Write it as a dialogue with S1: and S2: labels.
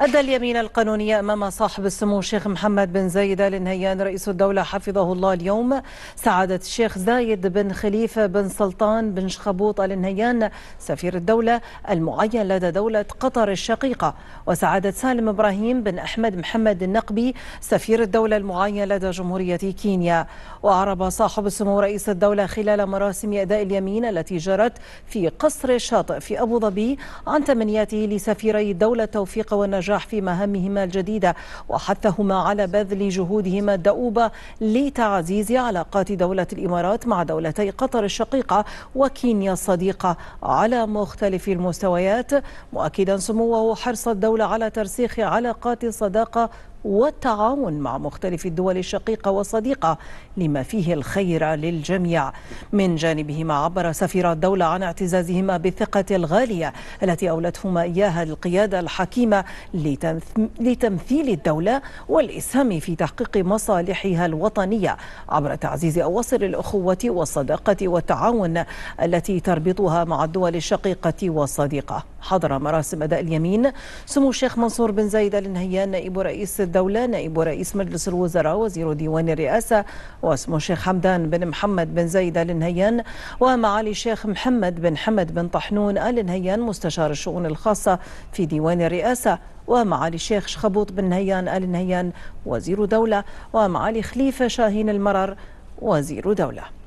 S1: أدى اليمين القانونية أمام صاحب السمو الشيخ محمد بن زايد آل نهيان رئيس الدولة حفظه الله اليوم سعادة الشيخ زايد بن خليفة بن سلطان بن شخبوط آل نهيان سفير الدولة المعين لدى دولة قطر الشقيقة وسعادة سالم إبراهيم بن أحمد محمد النقبي سفير الدولة المعين لدى جمهورية كينيا وأعرب صاحب السمو رئيس الدولة خلال مراسم أداء اليمين التي جرت في قصر الشاطئ في أبو ظبي عن تمنياته لسفيري الدولة التوفيق والنجاح النجاح في مهامهما الجديدة وحثهما على بذل جهودهما الدؤوبة لتعزيز علاقات دولة الإمارات مع دولتي قطر الشقيقة وكينيا الصديقة على مختلف المستويات مؤكدا سموه حرص الدولة على ترسيخ علاقات صداقة والتعاون مع مختلف الدول الشقيقة والصديقة لما فيه الخير للجميع من جانبهما عبر سفير الدولة عن اعتزازهما بالثقة الغالية التي أولتهما إياها القيادة الحكيمة لتمثيل الدولة والإسهام في تحقيق مصالحها الوطنية عبر تعزيز أواصر الأخوة والصداقة والتعاون التي تربطها مع الدول الشقيقة والصديقة حضر مراسم أداء اليمين سمو الشيخ منصور بن زايد آل نهيان نائب رئيس الدولة نائب رئيس مجلس الوزراء وزير ديوان الرئاسة وسمو الشيخ حمدان بن محمد بن زايد آل نهيان ومعالي الشيخ محمد بن حمد بن طحنون آل نهيان مستشار الشؤون الخاصة في ديوان الرئاسة ومعالي الشيخ شخبوط بن نهيان آل نهيان وزير دولة ومعالي خليفة شاهين المرر وزير دولة